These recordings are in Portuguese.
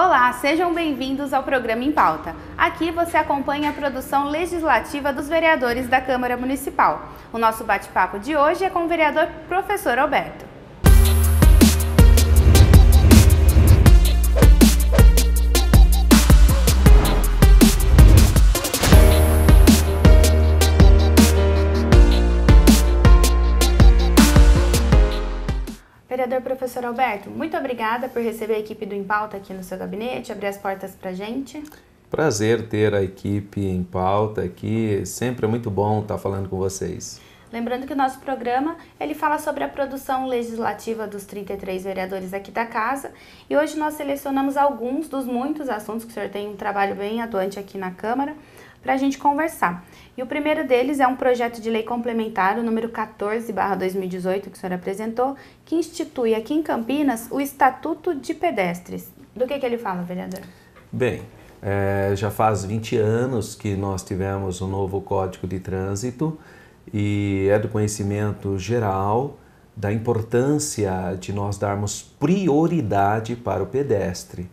Olá, sejam bem-vindos ao programa Em Pauta. Aqui você acompanha a produção legislativa dos vereadores da Câmara Municipal. O nosso bate-papo de hoje é com o vereador Professor Alberto. vereador professor Alberto, muito obrigada por receber a equipe do Impauta aqui no seu gabinete, abrir as portas para a gente. Prazer ter a equipe em pauta aqui, sempre é muito bom estar tá falando com vocês. Lembrando que o nosso programa, ele fala sobre a produção legislativa dos 33 vereadores aqui da casa, e hoje nós selecionamos alguns dos muitos assuntos que o senhor tem um trabalho bem atuante aqui na Câmara para a gente conversar. E o primeiro deles é um projeto de lei complementar, o número 14/2018 que o senhor apresentou, que institui aqui em Campinas o Estatuto de Pedestres. Do que, que ele fala, vereador? Bem, é, já faz 20 anos que nós tivemos o um novo Código de Trânsito e é do conhecimento geral da importância de nós darmos prioridade para o pedestre.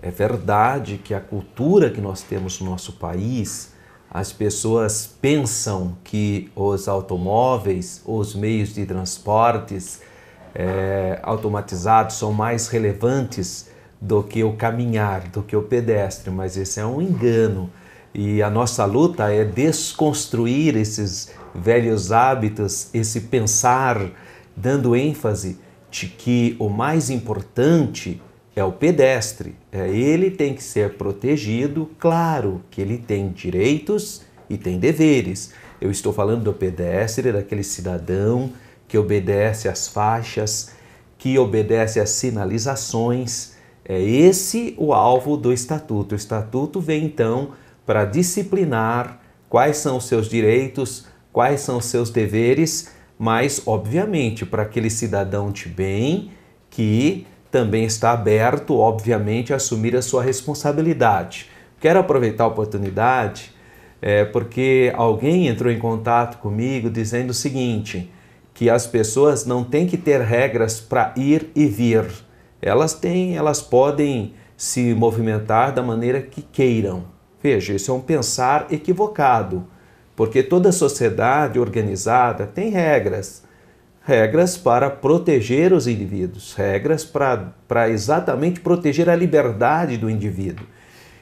É verdade que a cultura que nós temos no nosso país, as pessoas pensam que os automóveis, os meios de transportes é, automatizados são mais relevantes do que o caminhar, do que o pedestre, mas esse é um engano. E a nossa luta é desconstruir esses velhos hábitos, esse pensar, dando ênfase de que o mais importante é o pedestre. É, ele tem que ser protegido, claro que ele tem direitos e tem deveres. Eu estou falando do pedestre, daquele cidadão que obedece às faixas, que obedece às sinalizações. É esse o alvo do estatuto. O estatuto vem então para disciplinar quais são os seus direitos, quais são os seus deveres, mas obviamente para aquele cidadão de bem que também está aberto, obviamente, a assumir a sua responsabilidade. Quero aproveitar a oportunidade é, porque alguém entrou em contato comigo dizendo o seguinte: que as pessoas não têm que ter regras para ir e vir. Elas têm, elas podem se movimentar da maneira que queiram. Veja, isso é um pensar equivocado, porque toda sociedade organizada tem regras regras para proteger os indivíduos, regras para exatamente proteger a liberdade do indivíduo.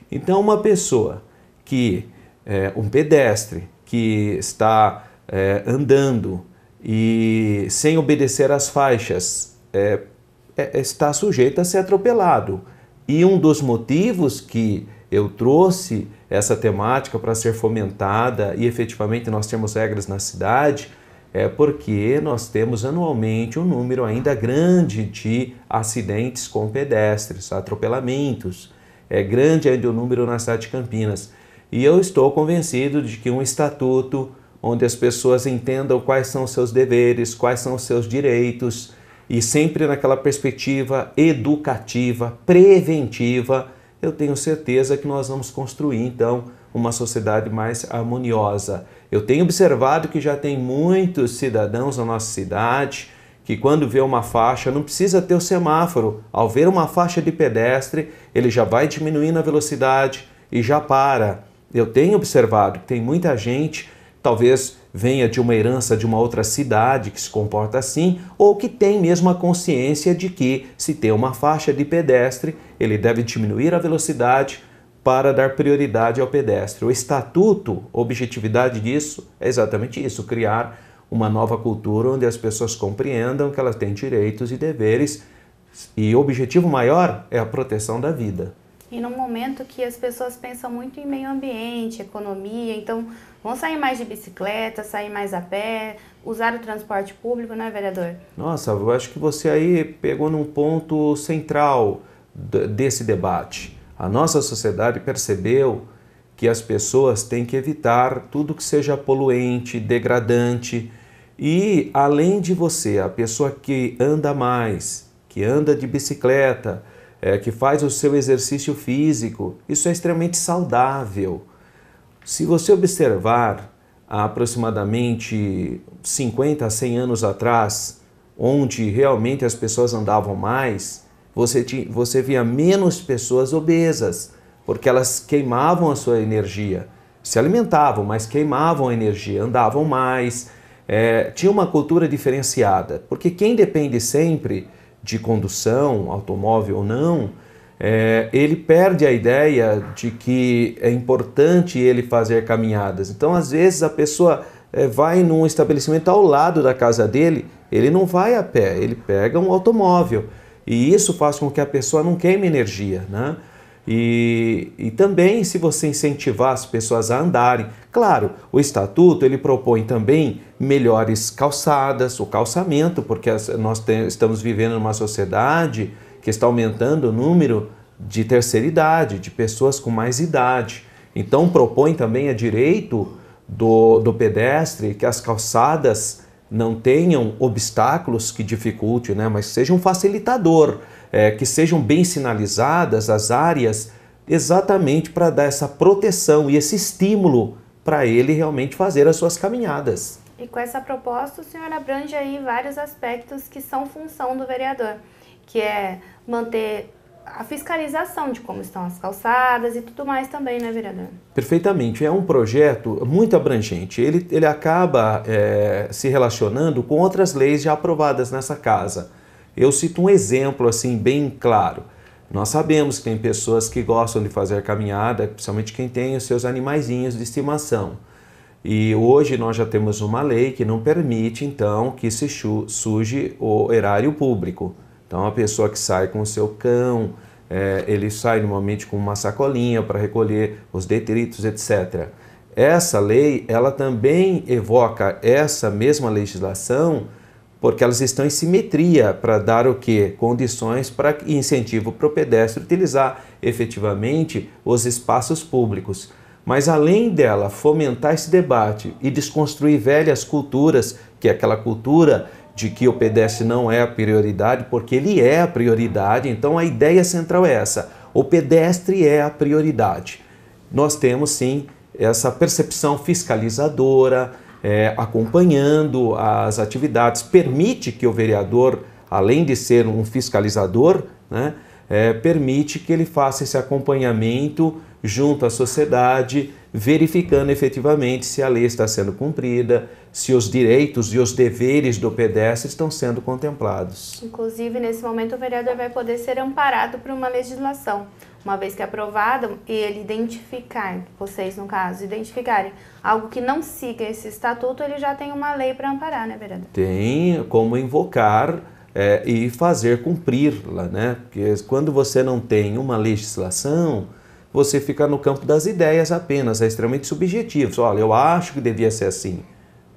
Então, uma pessoa que, é, um pedestre, que está é, andando e sem obedecer às faixas, é, é está sujeito a ser atropelado. E um dos motivos que eu trouxe essa temática para ser fomentada e efetivamente nós temos regras na cidade é porque nós temos anualmente um número ainda grande de acidentes com pedestres, atropelamentos. É grande ainda o número na cidade de Campinas. E eu estou convencido de que um estatuto onde as pessoas entendam quais são seus deveres, quais são os seus direitos, e sempre naquela perspectiva educativa, preventiva, eu tenho certeza que nós vamos construir então uma sociedade mais harmoniosa. Eu tenho observado que já tem muitos cidadãos na nossa cidade que quando vê uma faixa, não precisa ter o semáforo. Ao ver uma faixa de pedestre, ele já vai diminuindo a velocidade e já para. Eu tenho observado que tem muita gente, talvez venha de uma herança de uma outra cidade que se comporta assim, ou que tem mesmo a consciência de que, se tem uma faixa de pedestre, ele deve diminuir a velocidade para dar prioridade ao pedestre. O estatuto, a objetividade disso é exatamente isso: criar uma nova cultura onde as pessoas compreendam que elas têm direitos e deveres e o objetivo maior é a proteção da vida. E num momento que as pessoas pensam muito em meio ambiente, economia, então vão sair mais de bicicleta, sair mais a pé, usar o transporte público, não é, vereador? Nossa, eu acho que você aí pegou num ponto central desse debate. A nossa sociedade percebeu que as pessoas têm que evitar tudo que seja poluente, degradante. E além de você, a pessoa que anda mais, que anda de bicicleta, é, que faz o seu exercício físico, isso é extremamente saudável. Se você observar há aproximadamente 50 a 100 anos atrás, onde realmente as pessoas andavam mais, você, tinha, você via menos pessoas obesas, porque elas queimavam a sua energia. Se alimentavam, mas queimavam a energia, andavam mais. É, tinha uma cultura diferenciada, porque quem depende sempre de condução, automóvel ou não, é, ele perde a ideia de que é importante ele fazer caminhadas. Então, às vezes, a pessoa é, vai num estabelecimento ao lado da casa dele, ele não vai a pé, ele pega um automóvel. E isso faz com que a pessoa não queime energia, né? E, e, também se você incentivar as pessoas a andarem. Claro, o estatuto ele propõe também melhores calçadas, o calçamento, porque as, nós te, estamos vivendo numa sociedade que está aumentando o número de terceira idade, de pessoas com mais idade. Então propõe também a direito do, do pedestre que as calçadas não tenham obstáculos que dificultem, né? mas sejam um facilitador, é, que sejam bem sinalizadas as áreas, exatamente para dar essa proteção e esse estímulo para ele realmente fazer as suas caminhadas. E com essa proposta, o senhor abrange aí vários aspectos que são função do vereador, que é manter a fiscalização de como estão as calçadas e tudo mais também, né, vereador? Perfeitamente. É um projeto muito abrangente. Ele, ele acaba é, se relacionando com outras leis já aprovadas nessa casa. Eu cito um exemplo assim bem claro. Nós sabemos que tem pessoas que gostam de fazer caminhada, principalmente quem tem os seus animaizinhos de estimação. E hoje nós já temos uma lei que não permite, então, que se suje o erário público. Então, uma pessoa que sai com o seu cão, é, ele sai normalmente com uma sacolinha para recolher os detritos, etc. Essa lei, ela também evoca essa mesma legislação, porque elas estão em simetria para dar o que? Condições para incentivo para o pedestre utilizar efetivamente os espaços públicos. Mas além dela fomentar esse debate e desconstruir velhas culturas, que é aquela cultura de que o pedestre não é a prioridade, porque ele é a prioridade. Então a ideia central é essa: o pedestre é a prioridade. Nós temos sim essa percepção fiscalizadora, é, acompanhando as atividades, permite que o vereador, além de ser um fiscalizador, né, é, permite que ele faça esse acompanhamento junto à sociedade, verificando efetivamente se a lei está sendo cumprida, se os direitos e os deveres do pedestre estão sendo contemplados. Inclusive, nesse momento, o vereador vai poder ser amparado por uma legislação, uma vez que é aprovada, e ele identificar, vocês no caso, identificarem algo que não siga esse estatuto, ele já tem uma lei para amparar, né, vereador? Tem como invocar. É, e fazer cumprir-la, né? Porque quando você não tem uma legislação, você fica no campo das ideias apenas, é extremamente subjetivo. Olha, eu acho que devia ser assim.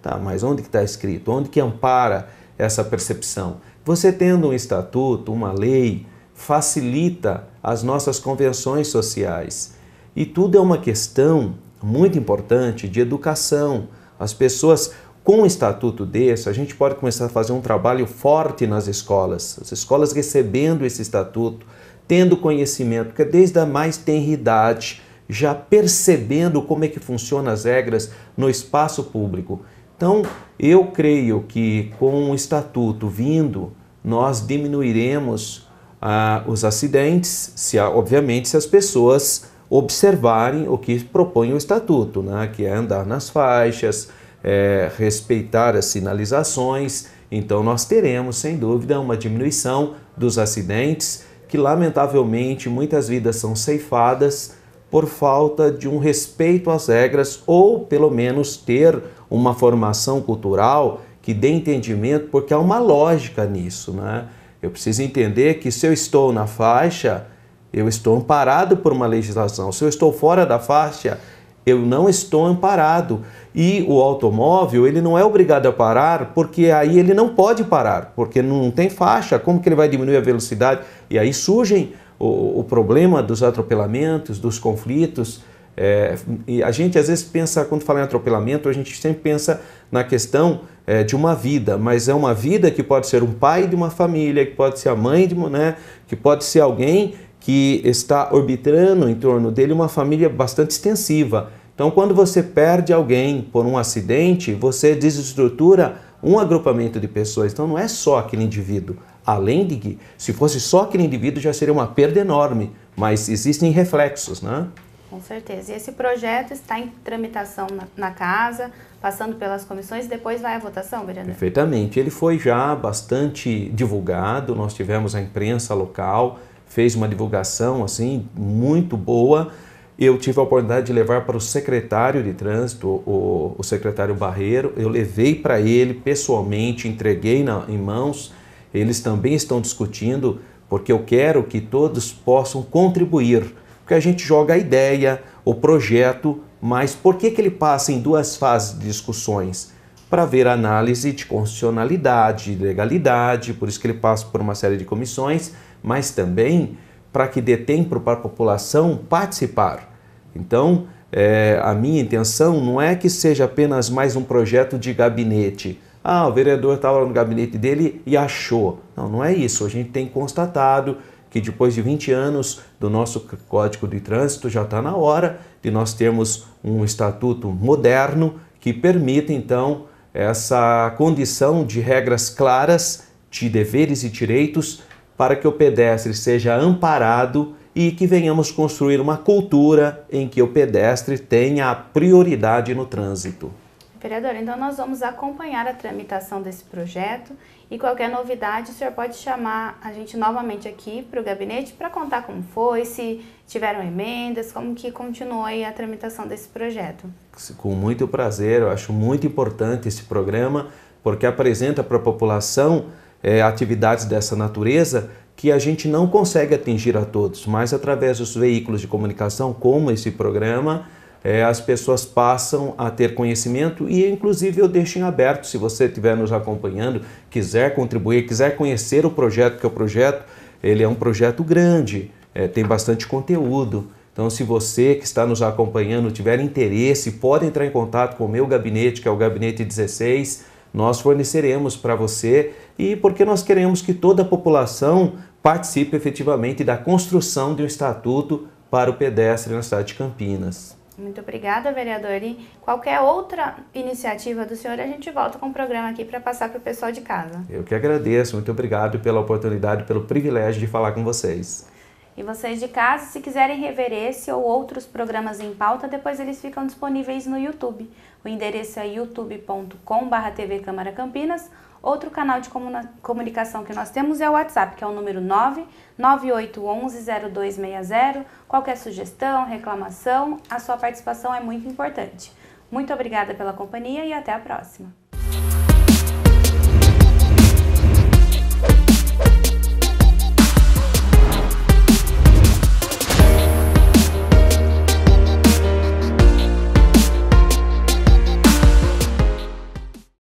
Tá, mas onde que está escrito? Onde que ampara essa percepção? Você tendo um estatuto, uma lei, facilita as nossas convenções sociais. E tudo é uma questão muito importante de educação. As pessoas com um estatuto desse, a gente pode começar a fazer um trabalho forte nas escolas, as escolas recebendo esse estatuto, tendo conhecimento, que é desde a mais tenridade, já percebendo como é que funcionam as regras no espaço público. Então, eu creio que com o estatuto vindo, nós diminuiremos ah, os acidentes, se obviamente se as pessoas observarem o que propõe o estatuto, né? que é andar nas faixas, é, respeitar as sinalizações. Então, nós teremos, sem dúvida, uma diminuição dos acidentes que lamentavelmente muitas vidas são ceifadas por falta de um respeito às regras ou pelo menos ter uma formação cultural que dê entendimento, porque há uma lógica nisso, né? Eu preciso entender que se eu estou na faixa, eu estou amparado por uma legislação. Se eu estou fora da faixa, eu não estou amparado. E o automóvel, ele não é obrigado a parar, porque aí ele não pode parar, porque não tem faixa, como que ele vai diminuir a velocidade? E aí surgem o, o problema dos atropelamentos, dos conflitos. É, e a gente às vezes pensa, quando fala em atropelamento, a gente sempre pensa na questão é, de uma vida, mas é uma vida que pode ser um pai de uma família, que pode ser a mãe de uma, né, que pode ser alguém que está orbitando em torno dele uma família bastante extensiva. Então, quando você perde alguém por um acidente, você desestrutura um agrupamento de pessoas. Então, não é só aquele indivíduo. Além de que, se fosse só aquele indivíduo, já seria uma perda enorme, mas existem reflexos, né? Com certeza. E esse projeto está em tramitação na, na casa, passando pelas comissões e depois vai à votação, vereador? Perfeitamente. Ele foi já bastante divulgado, nós tivemos a imprensa local, fez uma divulgação assim muito boa. Eu tive a oportunidade de levar para o secretário de trânsito, o, o secretário Barreiro. Eu levei para ele pessoalmente, entreguei na, em mãos. Eles também estão discutindo, porque eu quero que todos possam contribuir. Porque a gente joga a ideia, o projeto, mas por que, que ele passa em duas fases de discussões? para ver a análise de constitucionalidade, legalidade, por isso que ele passa por uma série de comissões, mas também para que dê tempo para a população participar. Então, é, a minha intenção não é que seja apenas mais um projeto de gabinete. Ah, o vereador estava tá no gabinete dele e achou. Não, não é isso. A gente tem constatado que depois de 20 anos do nosso Código de Trânsito já está na hora de nós termos um estatuto moderno que permita então essa condição de regras claras, de deveres e direitos, para que o pedestre seja amparado e que venhamos construir uma cultura em que o pedestre tenha a prioridade no trânsito. Vereador, então nós vamos acompanhar a tramitação desse projeto e qualquer novidade, o senhor pode chamar a gente novamente aqui para o gabinete para contar como foi, se tiveram emendas, como que continuou a tramitação desse projeto. Com muito prazer, eu acho muito importante esse programa, porque apresenta para a população é, atividades dessa natureza que a gente não consegue atingir a todos, mas através dos veículos de comunicação, como esse programa, é, as pessoas passam a ter conhecimento e, inclusive, eu deixo em aberto, se você estiver nos acompanhando, quiser contribuir, quiser conhecer o projeto, que é o projeto, ele é um projeto grande, é, tem bastante conteúdo. Então, se você que está nos acompanhando tiver interesse, pode entrar em contato com o meu gabinete, que é o Gabinete 16. Nós forneceremos para você e porque nós queremos que toda a população participe efetivamente da construção de um estatuto para o pedestre na cidade de Campinas. Muito obrigada, vereador. E qualquer outra iniciativa do senhor, a gente volta com o programa aqui para passar para o pessoal de casa. Eu que agradeço. Muito obrigado pela oportunidade, pelo privilégio de falar com vocês. E vocês de casa, se quiserem rever esse ou outros programas em pauta, depois eles ficam disponíveis no YouTube. O endereço é youtube.com.br TV Câmara Campinas Outro canal de comunicação que nós temos é o WhatsApp, que é o número 998110260. Qualquer sugestão, reclamação, a sua participação é muito importante. Muito obrigada pela companhia e até a próxima.